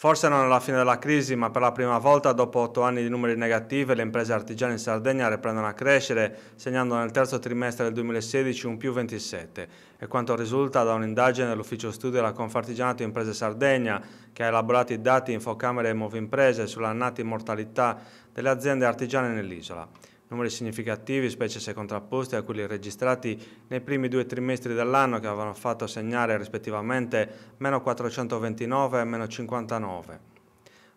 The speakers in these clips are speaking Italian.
Forse non alla fine della crisi, ma per la prima volta dopo otto anni di numeri negativi le imprese artigiane in Sardegna riprendono a crescere, segnando nel terzo trimestre del 2016 un più 27. È quanto risulta da un'indagine dell'ufficio studio della Confartigianato Imprese Sardegna, che ha elaborato i dati Infocamere e Imprese sull'annata immortalità delle aziende artigiane nell'isola numeri significativi, specie se contrapposti a quelli registrati nei primi due trimestri dell'anno che avevano fatto segnare rispettivamente meno 429 e meno 59.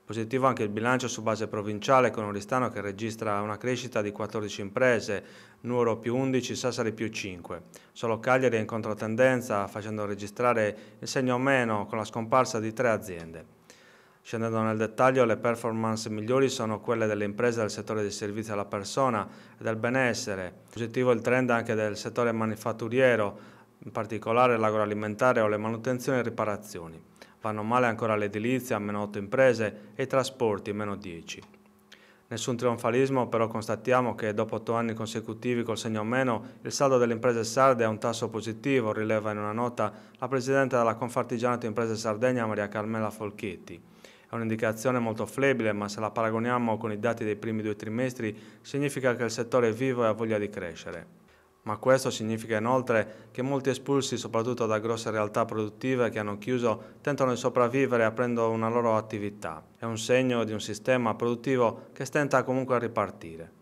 Positivo anche il bilancio su base provinciale con un Oristano che registra una crescita di 14 imprese, Nuoro più 11, Sassari più 5. Solo Cagliari è in controtendenza facendo registrare il segno meno con la scomparsa di tre aziende. Scendendo nel dettaglio, le performance migliori sono quelle delle imprese del settore dei servizi alla persona e del benessere. Positivo il trend anche del settore manifatturiero, in particolare l'agroalimentare o le manutenzioni e riparazioni. Vanno male ancora l'edilizia, meno 8 imprese, e i trasporti, meno 10 nessun trionfalismo, però constatiamo che dopo otto anni consecutivi col segno meno, il saldo delle imprese sarde è un tasso positivo, rileva in una nota la Presidente della Confartigianato Imprese Sardegna Maria Carmela Folchetti. È un'indicazione molto flebile, ma se la paragoniamo con i dati dei primi due trimestri, significa che il settore è vivo e ha voglia di crescere. Ma questo significa inoltre che molti espulsi, soprattutto da grosse realtà produttive che hanno chiuso, tentano di sopravvivere aprendo una loro attività. È un segno di un sistema produttivo che stenta comunque a ripartire.